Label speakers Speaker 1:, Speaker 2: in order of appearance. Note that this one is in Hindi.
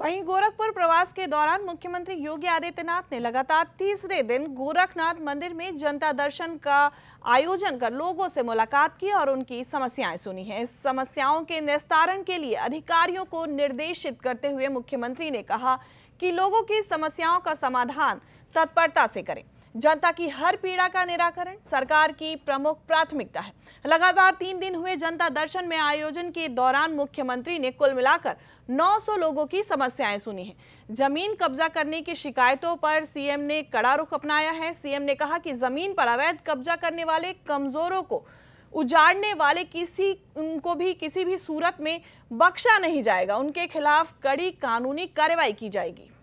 Speaker 1: वहीं गोरखपुर प्रवास के दौरान मुख्यमंत्री योगी आदित्यनाथ ने लगातार तीसरे दिन गोरखनाथ मंदिर में जनता दर्शन का आयोजन कर लोगों से मुलाकात की और उनकी समस्याएं सुनी हैं इस समस्याओं के निस्तारण के लिए अधिकारियों को निर्देशित करते हुए मुख्यमंत्री ने कहा कि लोगों की समस्याओं का समाधान तत्परता से करें जनता की हर पीड़ा का निराकरण सरकार की प्रमुख प्राथमिकता है लगातार तीन दिन हुए जनता दर्शन में आयोजन के दौरान मुख्यमंत्री ने कुल मिलाकर 900 लोगों की समस्याएं सुनी हैं जमीन कब्जा करने की शिकायतों पर सीएम ने कड़ा रुख अपनाया है सीएम ने कहा कि जमीन पर अवैध कब्जा करने वाले कमजोरों को उजाड़ने वाले किसी उनको भी किसी भी सूरत में बख्शा नहीं जाएगा उनके खिलाफ कड़ी कानूनी कार्रवाई की जाएगी